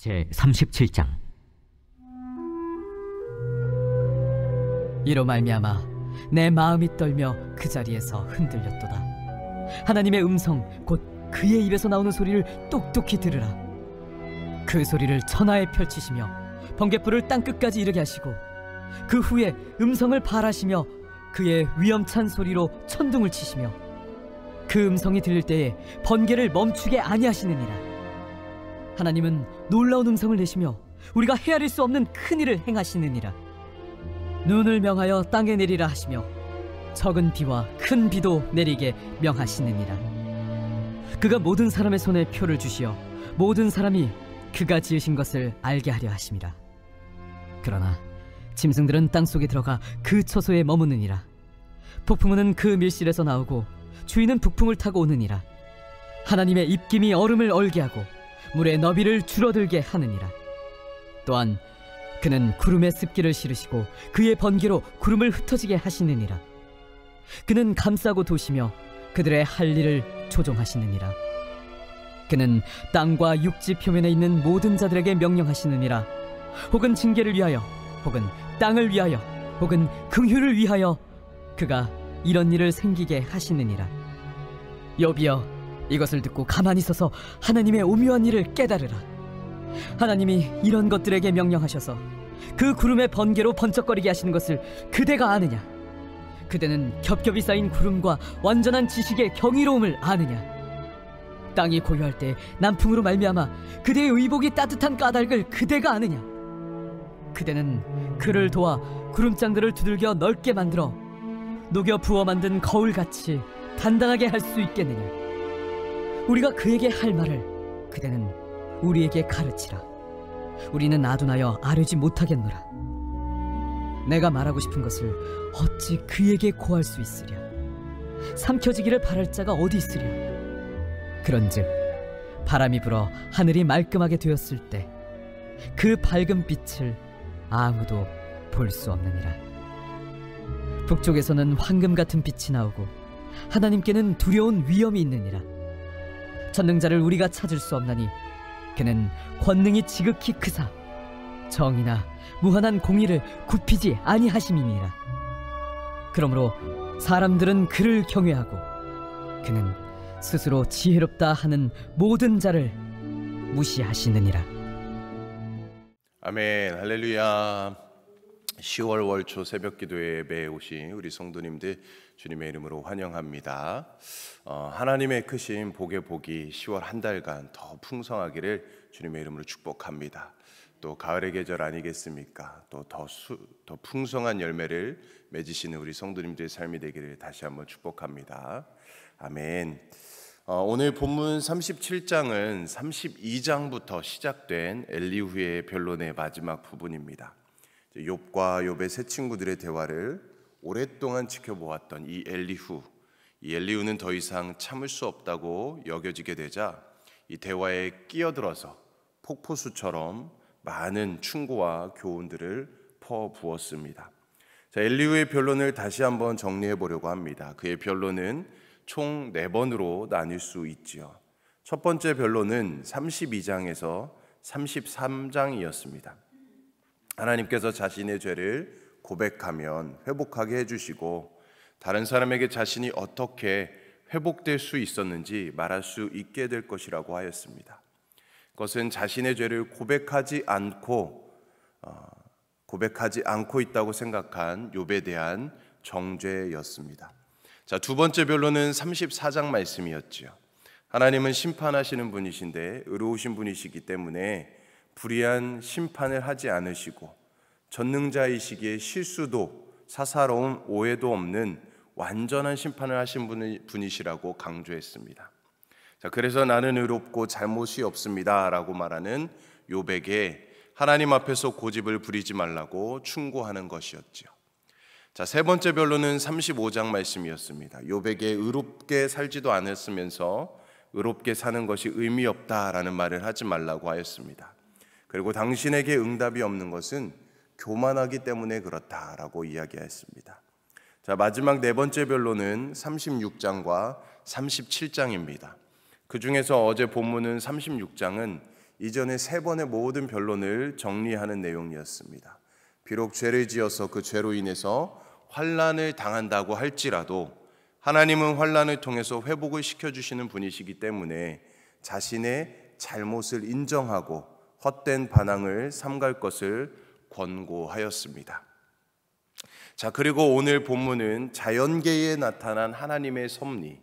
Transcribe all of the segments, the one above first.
제 37장 이로 말미암아 내 마음이 떨며 그 자리에서 흔들렸도다 하나님의 음성 곧 그의 입에서 나오는 소리를 똑똑히 들으라 그 소리를 천하에 펼치시며 번개불을 땅끝까지 이르게 하시고 그 후에 음성을 발하시며 그의 위험찬 소리로 천둥을 치시며 그 음성이 들릴 때에 번개를 멈추게 아니하시느니라 하나님은 놀라운 음성을 내시며 우리가 헤아릴 수 없는 큰 일을 행하시느니라. 눈을 명하여 땅에 내리라 하시며 적은 비와 큰 비도 내리게 명하시느니라. 그가 모든 사람의 손에 표를 주시어 모든 사람이 그가 지으신 것을 알게 하려 하심이라. 그러나 짐승들은 땅 속에 들어가 그 처소에 머무느니라. 폭풍우는 그 밀실에서 나오고 주인은 북풍을 타고 오느니라. 하나님의 입김이 얼음을 얼게 하고 물의 너비를 줄어들게 하느니라. 또한 그는 구름의 습기를 실으시고 그의 번개로 구름을 흩어지게 하시느니라. 그는 감싸고 도시며 그들의 할 일을 조종하시느니라. 그는 땅과 육지 표면에 있는 모든 자들에게 명령하시느니라. 혹은 징계를 위하여, 혹은 땅을 위하여, 혹은 긍휼을 위하여 그가 이런 일을 생기게 하시느니라. 여비여 이것을 듣고 가만히 서서 하나님의 오묘한 일을 깨달으라. 하나님이 이런 것들에게 명령하셔서 그 구름의 번개로 번쩍거리게 하시는 것을 그대가 아느냐? 그대는 겹겹이 쌓인 구름과 완전한 지식의 경이로움을 아느냐? 땅이 고요할 때 남풍으로 말미암아 그대의 의복이 따뜻한 까닭을 그대가 아느냐? 그대는 그를 도와 구름장들을 두들겨 넓게 만들어 녹여 부어 만든 거울같이 단단하게 할 수 있겠느냐? 우리가 그에게 할 말을 그대는 우리에게 가르치라. 우리는 나둔하여아르지 못하겠노라. 내가 말하고 싶은 것을 어찌 그에게 고할 수 있으랴. 삼켜지기를 바랄 자가 어디 있으랴. 그런즉 바람이 불어 하늘이 말끔하게 되었을 때 그 밝은 빛을 아무도 볼 수 없느니라. 북쪽에서는 황금 같은 빛이 나오고 하나님께는 두려운 위험이 있느니라. 전능자를 우리가 찾을 수 없나니 그는 권능이 지극히 크사 정이나 무한한 공의를 굽히지 아니하심이니라 그러므로 사람들은 그를 경외하고 그는 스스로 지혜롭다 하는 모든 자를 무시하시느니라 아멘 할렐루야 10월 월초 새벽 기도에 예배에 오신 우리 성도님들 주님의 이름으로 환영합니다. 어, 하나님의 크신 복의 복이 10월 한 달간 더 풍성하기를 주님의 이름으로 축복합니다. 또 가을의 계절 아니겠습니까? 또더 더 풍성한 열매를 맺으시는 우리 성도님들의 삶이 되기를 다시 한번 축복합니다. 아멘. 어, 오늘 본문 37장은 32장부터 시작된 엘리후의 변론의 마지막 부분입니다. 욥과 욥의 세 친구들의 대화를 오랫동안 지켜보았던 이 엘리후, 이 엘리후는 더 이상 참을 수 없다고 여겨지게 되자 이 대화에 끼어들어서 폭포수처럼 많은 충고와 교훈들을 퍼부었습니다. 자, 엘리후의 변론을 다시 한번 정리해 보려고 합니다. 그의 변론은 총네 번으로 나뉠 수 있지요. 첫 번째 변론은 32장에서 33장이었습니다. 하나님께서 자신의 죄를 고백하면 회복하게 해주시고 다른 사람에게 자신이 어떻게 회복될 수 있었는지 말할 수 있게 될 것이라고 하였습니다. 그것은 자신의 죄를 고백하지 않고 어, 고백하지 않고 있다고 생각한 욥에 대한 정죄였습니다. 자, 두 번째 변론은 34장 말씀이었지요. 하나님은 심판하시는 분이신데 의로우신 분이시기 때문에 불의한 심판을 하지 않으시고 전능자이시기에 실수도 사사로움 오해도 없는 완전한 심판을 하신 분이시라고 강조했습니다. 자, 그래서 나는 의롭고 잘못이 없습니다라고 말하는 요백의 하나님 앞에서 고집을 부리지 말라고 충고하는 것이었지요. 자, 세 번째 변론은 35장 말씀이었습니다. 요백의 의롭게 살지도 않았으면서 의롭게 사는 것이 의미 없다라는 말을 하지 말라고 하였습니다. 그리고 당신에게 응답이 없는 것은 교만하기 때문에 그렇다라고 이야기했습니다. 자, 마지막 네 번째 변론은 36장과 37장입니다. 그 중에서 어제 본문은 36장은 이전에 세 번의 모든 변론을 정리하는 내용이었습니다. 비록 죄를 지어서 그 죄로 인해서 환란을 당한다고 할지라도 하나님은 환란을 통해서 회복을 시켜 주시는 분이시기 때문에 자신의 잘못을 인정하고 헛된 반항을 삼갈 것을 권고하였습니다. 자, 그리고 오늘 본문은 자연계에 나타난 하나님의 섭리,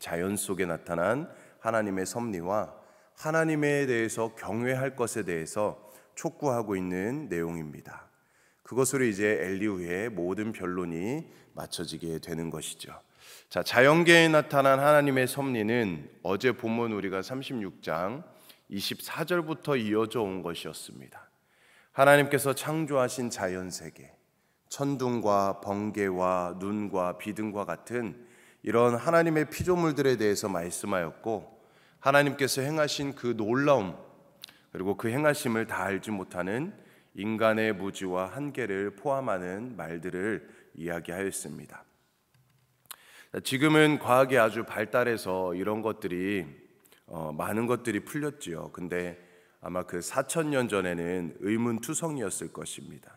자연 속에 나타난 하나님의 섭리와 하나님에 대해서 경외할 것에 대해서 촉구하고 있는 내용입니다. 그것으로 이제 엘리후의 모든 변론이 맞춰지게 되는 것이죠. 자, 자연계에 나타난 하나님의 섭리는 어제 본문 우리가 36장 24절부터 이어져 온 것이었습니다. 하나님께서 창조하신 자연 세계, 천둥과 번개와 눈과 비등과 같은 이런 하나님의 피조물들에 대해서 말씀하였고 하나님께서 행하신 그 놀라움 그리고 그 행하심을 다 알지 못하는 인간의 무지와 한계를 포함하는 말들을 이야기하였습니다. 지금은 과학이 아주 발달해서 이런 것들이 어, 많은 것들이 풀렸지요. 근데 아마 그 4천 년 전에는 의문투성이었을 것입니다.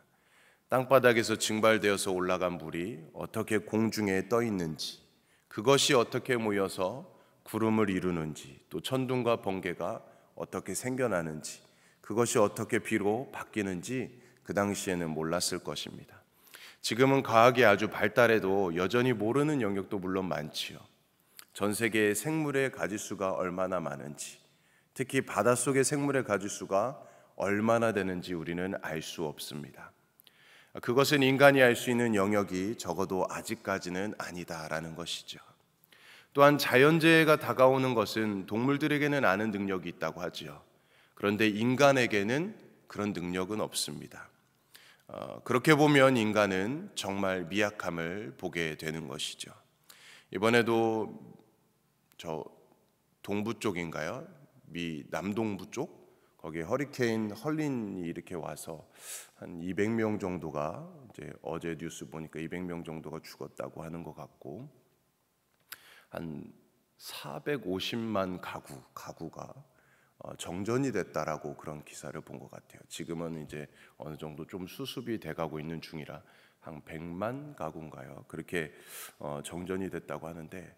땅바닥에서 증발되어서 올라간 물이 어떻게 공중에 떠 있는지, 그것이 어떻게 모여서 구름을 이루는지, 또 천둥과 번개가 어떻게 생겨나는지, 그것이 어떻게 비로 바뀌는지 그 당시에는 몰랐을 것입니다. 지금은 과학이 아주 발달해도 여전히 모르는 영역도 물론 많지요. 전 세계의 생물의 가짓수가 얼마나 많은지, 특히 바닷속의 생물의 가짓수가 얼마나 되는지 우리는 알 수 없습니다. 그것은 인간이 알 수 있는 영역이 적어도 아직까지는 아니다라는 것이죠. 또한 자연재해가 다가오는 것은 동물들에게는 아는 능력이 있다고 하지요. 그런데 인간에게는 그런 능력은 없습니다. 어, 그렇게 보면 인간은 정말 미약함을 보게 되는 것이죠. 이번에도 저 동부 쪽인가요? 미 남동부 쪽거기 허리케인 헐린이 이렇게 와서 한 200명 정도가 이제 어제 뉴스 보니까 200명 정도가 죽었다고 하는 것 같고 한 450만 가구 가구가 어, 정전이 됐다라고 그런 기사를 본 것 같아요. 지금은 이제 어느 정도 좀 수습이 돼가고 있는 중이라 한 100만 가구인가요? 그렇게 어, 정전이 됐다고 하는데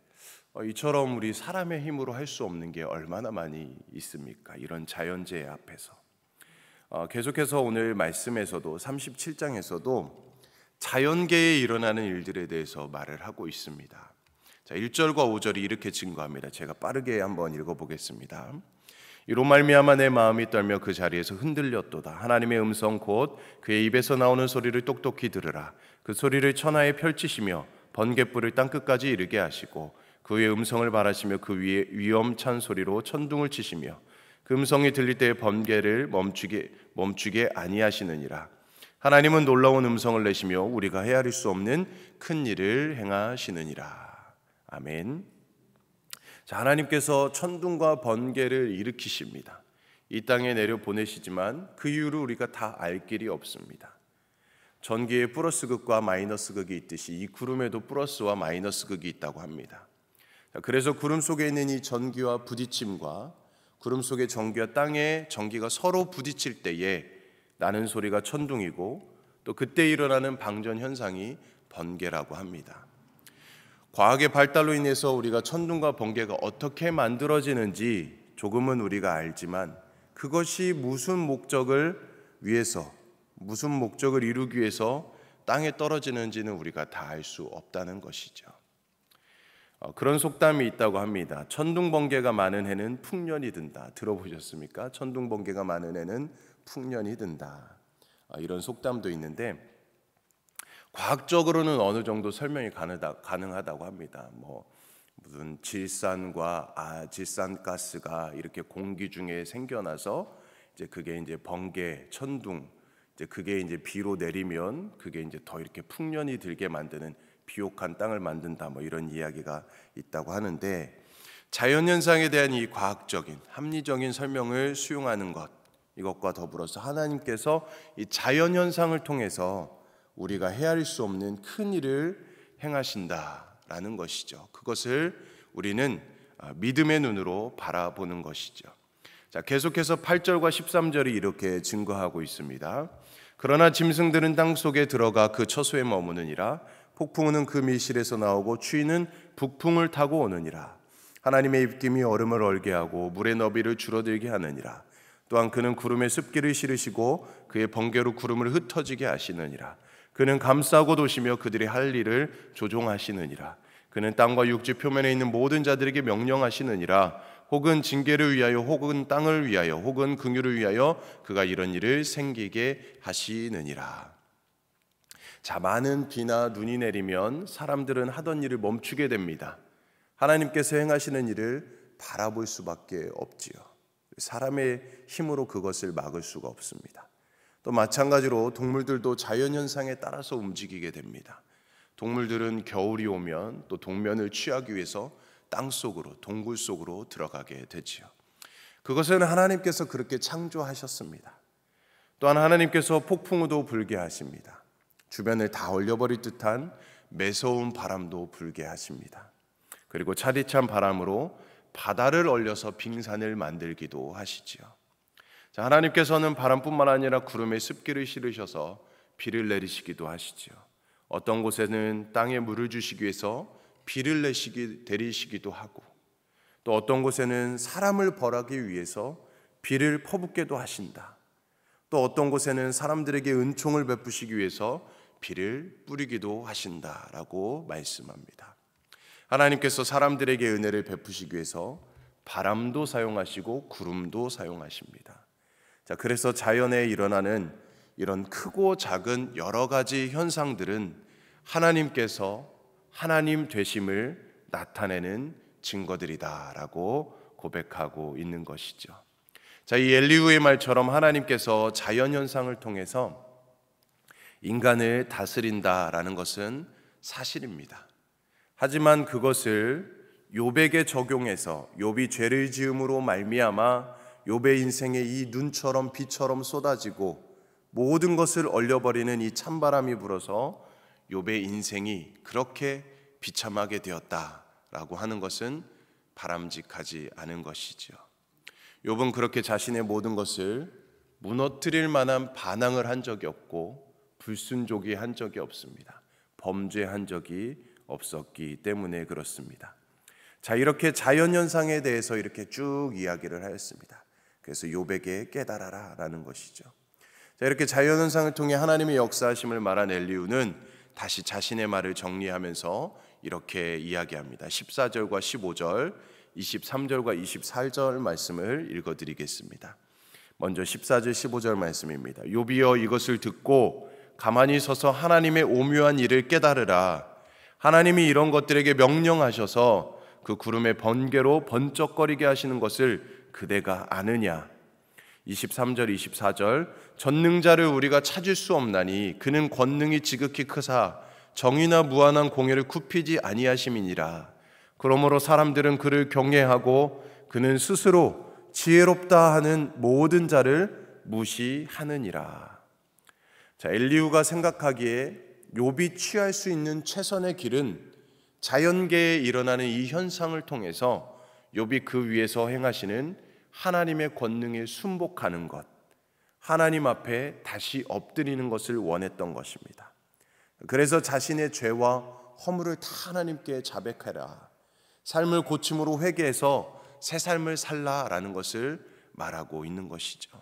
어, 이처럼 우리 사람의 힘으로 할 수 없는 게 얼마나 많이 있습니까? 이런 자연재해 앞에서. 어, 계속해서 오늘 말씀에서도 37장에서도 자연계에 일어나는 일들에 대해서 말을 하고 있습니다. 자, 1절과 5절이 이렇게 증거합니다. 제가 빠르게 한번 읽어 보겠습니다. 이로 말미암아 내 마음이 떨며 그 자리에서 흔들렸도다. 하나님의 음성 곧 그의 입에서 나오는 소리를 똑똑히 들으라. 그 소리를 천하에 펼치시며 번갯불을 땅 끝까지 이르게 하시고 그의 음성을 바라시며 그 위에 위엄찬 소리로 천둥을 치시며 그 음성이 들릴 때의 번개를 멈추게 멈추게 아니하시느니라. 하나님은 놀라운 음성을 내시며 우리가 헤아릴 수 없는 큰 일을 행하시느니라. 아멘. 자, 하나님께서 천둥과 번개를 일으키십니다. 이 땅에 내려 보내시지만 그 이유를 우리가 다 알 길이 없습니다. 전기에 플러스극과 마이너스극이 있듯이 이 구름에도 플러스와 마이너스극이 있다고 합니다. 그래서 구름 속에 있는 이 전기와 부딪힘과 구름 속의 전기와 땅의 전기가 서로 부딪힐 때에 나는 소리가 천둥이고 또 그때 일어나는 방전 현상이 번개라고 합니다. 과학의 발달로 인해서 우리가 천둥과 번개가 어떻게 만들어지는지 조금은 우리가 알지만 그것이 무슨 목적을 위해서 무슨 목적을 이루기 위해서 땅에 떨어지는지는 우리가 다 알 수 없다는 것이죠. 어, 그런 속담이 있다고 합니다. 천둥번개가 많은 해는 풍년이 든다. 들어보셨습니까? 천둥번개가 많은 해는 풍년이 든다. 어, 이런 속담도 있는데 과학적으로는 어느 정도 설명이 가능하다, 고 합니다. 뭐 무슨 질산과 아, 질산가스가 이렇게 공기 중에 생겨나서 이제 그게 이제 번개, 천둥, 이제 그게 이제 비로 내리면 그게 이제 더 이렇게 풍년이 들게 만드는 비옥한 땅을 만든다 뭐 이런 이야기가 있다고 하는데 자연 현상에 대한 이 과학적인 합리적인 설명을 수용하는 것 이것과 더불어서 하나님께서 이 자연 현상을 통해서 우리가 헤아릴 수 없는 큰 일을 행하신다라는 것이죠. 그것을 우리는 아, 믿음의 눈으로 바라보는 것이죠. 자, 계속해서 8절과 13절이 이렇게 증거하고 있습니다. 그러나 짐승들은 땅 속에 들어가 그 처소에 머무느니라 폭풍우는 그 미실에서 나오고 추위는 북풍을 타고 오느니라. 하나님의 입김이 얼음을 얼게 하고 물의 너비를 줄어들게 하느니라. 또한 그는 구름의 습기를 실으시고 그의 번개로 구름을 흩어지게 하시느니라. 그는 감싸고 도시며 그들이할 일을 조종하시느니라. 그는 땅과 육지 표면에 있는 모든 자들에게 명령하시느니라. 혹은 징계를 위하여 혹은 땅을 위하여 혹은 긍휼을 위하여 그가 이런 일을 생기게 하시느니라. 자, 많은 비나 눈이 내리면 사람들은 하던 일을 멈추게 됩니다. 하나님께서 행하시는 일을 바라볼 수밖에 없지요. 사람의 힘으로 그것을 막을 수가 없습니다. 또 마찬가지로 동물들도 자연현상에 따라서 움직이게 됩니다. 동물들은 겨울이 오면 또 동면을 취하기 위해서 땅 속으로, 동굴 속으로 들어가게 되지요. 그것은 하나님께서 그렇게 창조하셨습니다. 또한 하나님께서 폭풍우도 불게 하십니다. 주변을 다 얼려버릴 듯한 매서운 바람도 불게 하십니다. 그리고 차디찬 바람으로 바다를 얼려서 빙산을 만들기도 하시지요. 자, 하나님께서는 바람뿐만 아니라 구름에 습기를 실으셔서 비를 내리시기도 하시지요. 어떤 곳에는 땅에 물을 주시기 위해서 비를 내시기 내리시기도 하고 또 어떤 곳에는 사람을 벌하기 위해서 비를 퍼붓게도 하신다. 또 어떤 곳에는 사람들에게 은총을 베푸시기 위해서 비를 뿌리기도 하신다라고 말씀합니다. 하나님께서 사람들에게 은혜를 베푸시기 위해서 바람도 사용하시고 구름도 사용하십니다. 자, 그래서 자연에 일어나는 이런 크고 작은 여러 가지 현상들은 하나님께서 하나님 되심을 나타내는 증거들이다라고 고백하고 있는 것이죠. 자, 이 엘리후의 말처럼 하나님께서 자연 현상을 통해서 인간을 다스린다라는 것은 사실입니다. 하지만 그것을 요백에 적용해서 요비 죄를 지음으로 말미암아 요배 인생의 이 눈처럼 비처럼 쏟아지고 모든 것을 얼려버리는 이 찬바람이 불어서 요배 인생이 그렇게 비참하게 되었다라고 하는 것은 바람직하지 않은 것이지요. 욥은 그렇게 자신의 모든 것을 무너뜨릴 만한 반항을 한 적이 없고 불순종이 한 적이 없습니다. 범죄한 적이 없었기 때문에 그렇습니다. 자, 이렇게 자연 현상에 대해서 이렇게 쭉 이야기를 하였습니다. 그래서 요백에 깨달아라라는 것이죠. 자, 이렇게 자연 현상을 통해 하나님의 역사하심을 말한 낼이유는 다시 자신의 말을 정리하면서 이렇게 이야기합니다. 14절과 15절, 23절과 24절 말씀을 읽어 드리겠습니다. 먼저 14절 15절 말씀입니다. 요비여 이것을 듣고 가만히 서서 하나님의 오묘한 일을 깨달으라. 하나님이 이런 것들에게 명령하셔서 그 구름의 번개로 번쩍거리게 하시는 것을 그대가 아느냐. 23절, 24절. 전능자를 우리가 찾을 수 없나니 그는 권능이 지극히 크사 정의나 무한한 공의를 굽히지 아니하심이니라. 그러므로 사람들은 그를 경외하고 그는 스스로 지혜롭다 하는 모든 자를 무시하느니라. 자, 엘리우가 생각하기에 욥이 취할 수 있는 최선의 길은 자연계에 일어나는 이 현상을 통해서 욥이 그 위에서 행하시는 하나님의 권능에 순복하는 것, 하나님 앞에 다시 엎드리는 것을 원했던 것입니다. 그래서 자신의 죄와 허물을 다 하나님께 자백하라. 삶을 고침으로 회개해서 새 삶을 살라라는 것을 말하고 있는 것이죠.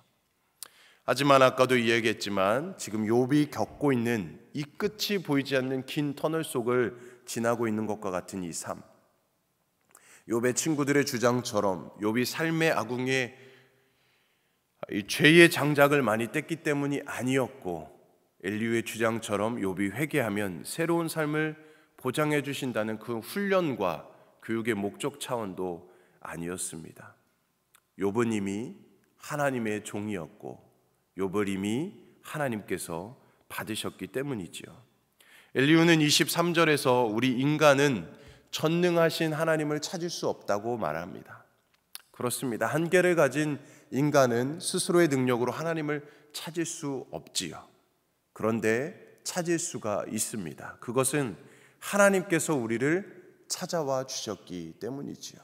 하지만 아까도 이야기했지만 지금 욥이 겪고 있는 이 끝이 보이지 않는 긴 터널 속을 지나고 있는 것과 같은 이 삶. 욥의 친구들의 주장처럼 욥이 삶의 아궁에 이이 죄의 장작을 많이 뗐기 때문이 아니었고 엘리우의 주장처럼 욥이 회개하면 새로운 삶을 보장해 주신다는 그 훈련과 교육의 목적 차원도 아니었습니다. 욥은 이미 하나님의 종이었고 욥을 이미 하나님께서 받으셨기 때문이지요. 엘리우는 23절에서 우리 인간은 전능하신 하나님을 찾을 수 없다고 말합니다. 그렇습니다. 한계를 가진 인간은 스스로의 능력으로 하나님을 찾을 수 없지요. 그런데 찾을 수가 있습니다. 그것은 하나님께서 우리를 찾아와 주셨기 때문이지요.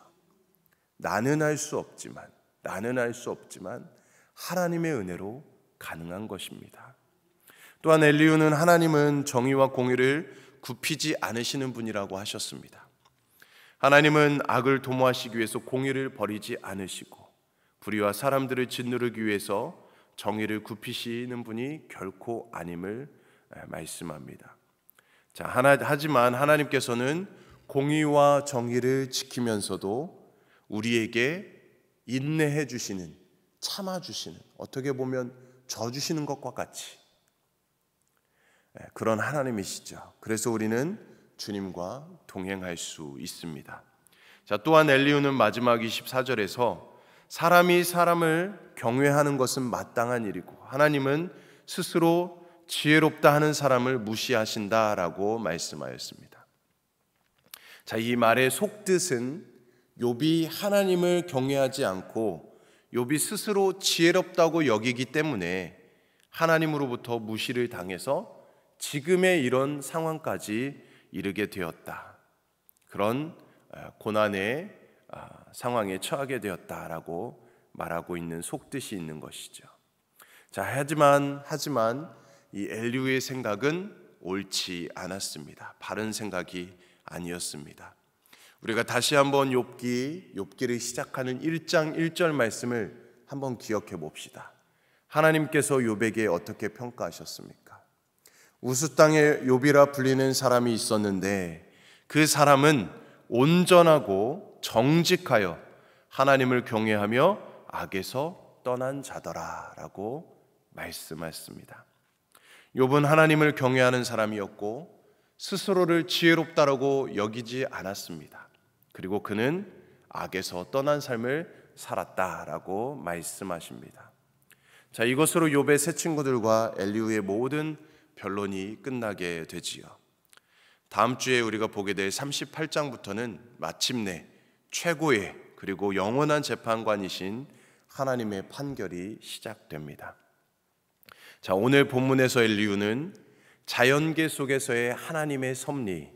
나는 할 수 없지만, 나는 할 수 없지만, 하나님의 은혜로 가능한 것입니다. 또한 엘리우는 하나님은 정의와 공의를 굽히지 않으시는 분이라고 하셨습니다. 하나님은 악을 도모하시기 위해서 공의를 버리지 않으시고 불의와 사람들을 짓누르기 위해서 정의를 굽히시는 분이 결코 아님을 말씀합니다. 자, 하나, 하지만 하나님께서는 공의와 정의를 지키면서도 우리에게 인내해 주시는 참아 주시는 어떻게 보면 져주시는 것과 같이 예, 그런 하나님이시죠. 그래서 우리는 주님과 동행할 수 있습니다. 자, 또한 엘리우는 마지막 24절에서 사람이 사람을 경외하는 것은 마땅한 일이고 하나님은 스스로 지혜롭다 하는 사람을 무시하신다라고 말씀하였습니다. 자, 이 말의 속뜻은 요비 하나님을 경외하지 않고 욥이 스스로 지혜롭다고 여기기 때문에 하나님으로부터 무시를 당해서 지금의 이런 상황까지 이르게 되었다. 그런 아, 고난의 아, 상황에 처하게 되었다라고 말하고 있는 속뜻이 있는 것이죠. 자, 하지만 하지만 이 엘리우의 생각은 옳지 않았습니다. 바른 생각이 아니었습니다. 우리가 다시 한번 욥기 욥기를 시작하는 1장 1절 말씀을 한번 기억해 봅시다. 하나님께서 욥에게 어떻게 평가하셨습니까? 우스 땅에 욥이라 불리는 사람이 있었는데 그 사람은 온전하고 정직하여 하나님을 경외하며 악에서 떠난 자더라라고 말씀하셨습니다. 욥은 하나님을 경외하는 사람이었고 스스로를 지혜롭다라고 여기지 않았습니다. 그리고 그는 악에서 떠난 삶을 살았다라고 말씀하십니다. 자, 이것으로 욥의 세 친구들과 엘리우의 모든 변론이 끝나게 되지요. 다음 주에 우리가 보게 될 38장부터는 마침내 최고의 그리고 영원한 재판관이신 하나님의 판결이 시작됩니다. 자, 오늘 본문에서 엘리우는 자연계 속에서의 하나님의 섭리,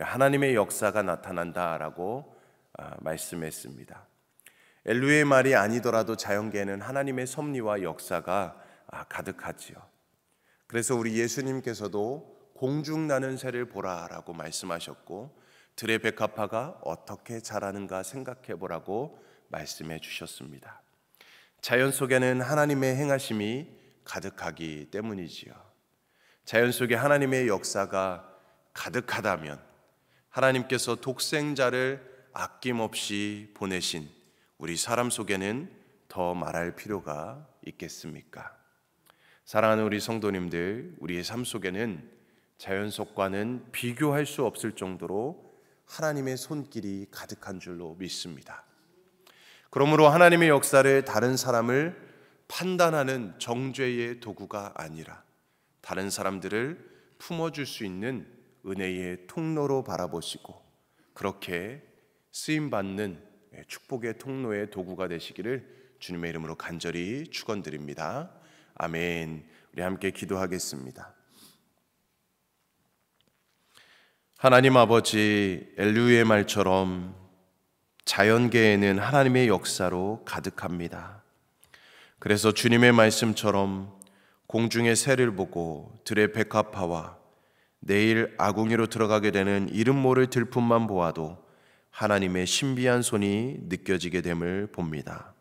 하나님의 역사가 나타난다라고 아, 말씀했습니다. 엘루의 말이 아니더라도 자연계에는 하나님의 섭리와 역사가 아, 가득하지요. 그래서 우리 예수님께서도 공중 나는 새를 보라라고 말씀하셨고 들의 백합화가 어떻게 자라는가 생각해 보라고 말씀해 주셨습니다. 자연 속에는 하나님의 행하심이 가득하기 때문이지요. 자연 속에 하나님의 역사가 가득하다면 하나님께서 독생자를 아낌없이 보내신 우리 사람 속에는 더 말할 필요가 있겠습니까? 사랑하는 우리 성도님들, 우리의 삶 속에는 자연 속과는 비교할 수 없을 정도로 하나님의 손길이 가득한 줄로 믿습니다. 그러므로 하나님의 역사를 다른 사람을 판단하는 정죄의 도구가 아니라 다른 사람들을 품어줄 수 있는 은혜의 통로로 바라보시고 그렇게 쓰임 받는 예, 축복의 통로의 도구가 되시기를 주님의 이름으로 간절히 축원드립니다. 아멘. 우리 함께 기도하겠습니다. 하나님 아버지 엘류의 말처럼 자연계에는 하나님의 역사로 가득합니다. 그래서 주님의 말씀처럼 공중의 새를 보고 들의 백합화와 내일 아궁이로 들어가게 되는 이름 모를 들품만 보아도 하나님의 신비한 손이 느껴지게 됨을 봅니다.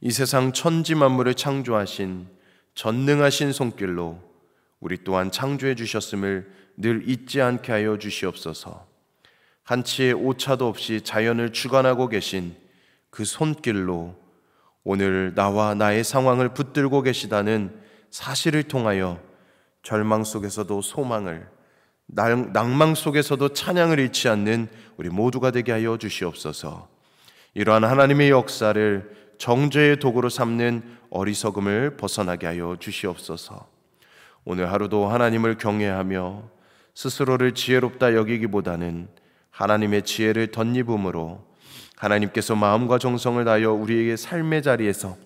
이 세상 천지 만물을 창조하신 전능하신 손길로 우리 또한 창조해 주셨음을 늘 잊지 않게 하여 주시옵소서. 한치의 오차도 없이 자연을 주관하고 계신 그 손길로 오늘 나와 나의 상황을 붙들고 계시다는 사실을 통하여 절망 속에서도 소망을, 낭망 속에서도 찬양을 잃지 않는 우리 모두가 되게 하여 주시옵소서. 이러한 하나님의 역사를 정죄의 도구로 삼는 어리석음을 벗어나게 하여 주시옵소서. 오늘 하루도 하나님을 경외하며 스스로를 지혜롭다 여기기보다는 하나님의 지혜를 덧입음으로 하나님께서 마음과 정성을 다하여 우리에게 삶의 자리에서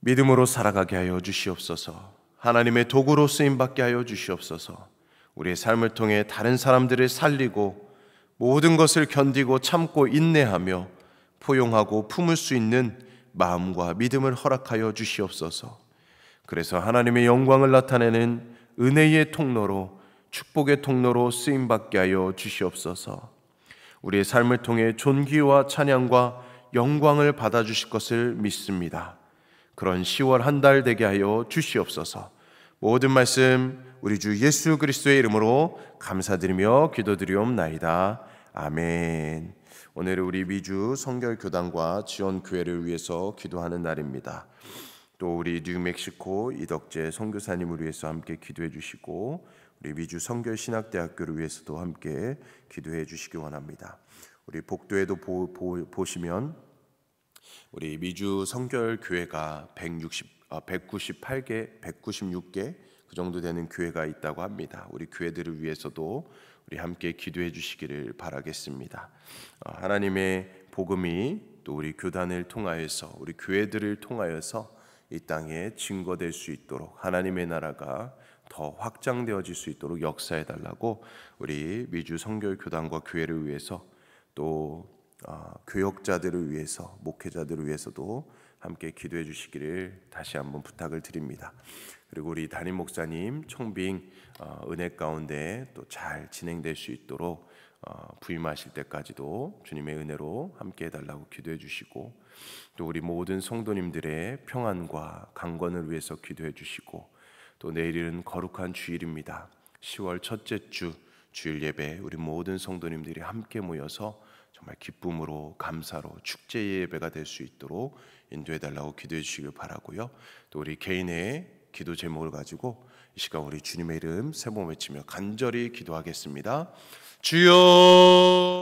믿음으로 살아가게 하여 주시옵소서. 하나님의 도구로 쓰임 받게 하여 주시옵소서. 우리의 삶을 통해 다른 사람들을 살리고 모든 것을 견디고 참고 인내하며 포용하고 품을 수 있는 마음과 믿음을 허락하여 주시옵소서. 그래서 하나님의 영광을 나타내는 은혜의 통로로 축복의 통로로 쓰임 받게 하여 주시옵소서. 우리의 삶을 통해 존귀와 찬양과 영광을 받아 주실 것을 믿습니다. 그런 10월 한 달 되게 하여 주시옵소서. 모든 말씀 우리 주 예수 그리스도의 이름으로 감사드리며 기도드리옵나이다. 아멘. 오늘 우리 미주 성결 교단과 지원 교회를 위해서 기도하는 날입니다. 또 우리 뉴멕시코 이덕재 선교사님을 위해서 함께 기도해 주시고 우리 미주 성결 신학대학교를 위해서도 함께 기도해 주시기 원합니다. 우리 복도에도 보, 보, 보시면 우리 미주 성결 교회가 160, 198개, 196개 그 정도 되는 교회가 있다고 합니다. 우리 교회들을 위해서도 우리 함께 기도해 주시기를 바라겠습니다. 어, 하나님의 복음이 또 우리 교단을 통하여서 우리 교회들을 통하여서 이 땅에 증거될 수 있도록 하나님의 나라가 더 확장되어질 수 있도록 역사해 달라고 우리 미주 성결 교단과 교회를 위해서 또 어, 교역자들을 위해서 목회자들을 위해서도 함께 기도해 주시기를 다시 한번 부탁을 드립니다. 그리고 우리 담임 목사님 총빙 어, 은혜 가운데 또 잘 진행될 수 있도록 어, 부임하실 때까지도 주님의 은혜로 함께 해달라고 기도해 주시고 또 우리 모든 성도님들의 평안과 강건을 위해서 기도해 주시고 또 내일은 거룩한 주일입니다. 10월 첫째 주 주일 예배 우리 모든 성도님들이 함께 모여서 정말 기쁨으로 감사로 축제 예배가 될 수 있도록 인도해 달라고 기도해 주시길 바라고요. 또 우리 개인의 기도 제목을 가지고 이 시간 우리 주님의 이름 세모 외치며 간절히 기도하겠습니다. 주여